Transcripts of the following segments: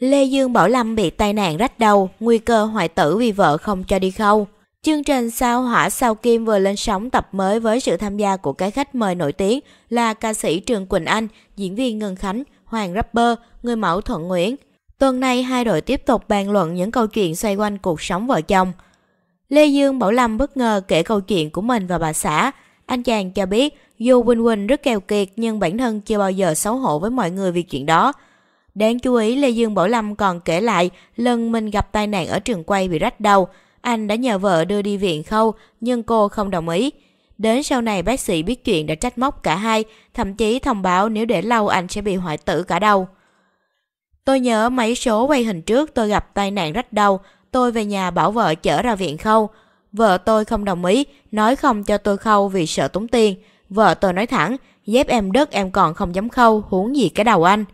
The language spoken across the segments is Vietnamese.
Lê Dương Bảo Lâm bị tai nạn rách đầu, nguy cơ hoại tử vì vợ không cho đi khâu. Chương trình Sao Hỏa Sao Kim vừa lên sóng tập mới với sự tham gia của các khách mời nổi tiếng là ca sĩ Trường Quỳnh Anh, diễn viên Ngân Khánh, Hoàng Rapper, người mẫu Thuận Nguyễn. Tuần này hai đội tiếp tục bàn luận những câu chuyện xoay quanh cuộc sống vợ chồng. Lê Dương Bảo Lâm bất ngờ kể câu chuyện của mình và bà xã. Anh chàng cho biết dù Quỳnh Quỳnh rất keo kiệt nhưng bản thân chưa bao giờ xấu hổ với mọi người vì chuyện đó – Đáng chú ý Lê Dương Bảo Lâm còn kể lại lần mình gặp tai nạn ở trường quay bị rách đầu. Anh đã nhờ vợ đưa đi viện khâu nhưng cô không đồng ý. Đến sau này bác sĩ biết chuyện đã trách móc cả hai, thậm chí thông báo nếu để lâu anh sẽ bị hoại tử cả đầu. Tôi nhớ mấy số quay hình trước tôi gặp tai nạn rách đầu, tôi về nhà bảo vợ chở ra viện khâu. Vợ tôi không đồng ý, nói không cho tôi khâu vì sợ tốn tiền. Vợ tôi nói thẳng, dép em đứt em còn không dám khâu, huống gì cái đầu anh.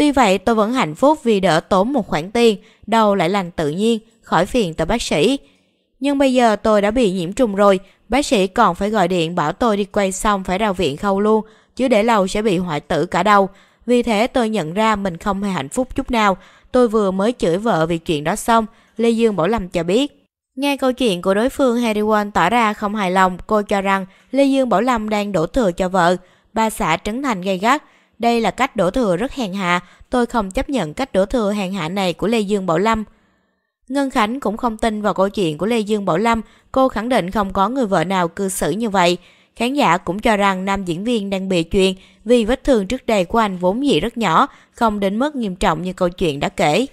Tuy vậy tôi vẫn hạnh phúc vì đỡ tốn một khoản tiền, đầu lại lành tự nhiên, khỏi phiền tới bác sĩ. Nhưng bây giờ tôi đã bị nhiễm trùng rồi, bác sĩ còn phải gọi điện bảo tôi đi quay xong phải ra viện khâu luôn, chứ để lâu sẽ bị hoại tử cả đầu. Vì thế tôi nhận ra mình không hề hạnh phúc chút nào. Tôi vừa mới chửi vợ vì chuyện đó xong, Lê Dương Bảo Lâm cho biết. Nghe câu chuyện của đối phương Harry Won tỏ ra không hài lòng, cô cho rằng Lê Dương Bảo Lâm đang đổ thừa cho vợ. Bà xã Trấn Thành gây gắt, đây là cách đổ thừa rất hèn hạ, tôi không chấp nhận cách đổ thừa hèn hạ này của Lê Dương Bảo Lâm. Ngân Khánh cũng không tin vào câu chuyện của Lê Dương Bảo Lâm, cô khẳng định không có người vợ nào cư xử như vậy. Khán giả cũng cho rằng nam diễn viên đang bị chuyện vì vết thương trước đây của anh vốn dĩ rất nhỏ, không đến mức nghiêm trọng như câu chuyện đã kể.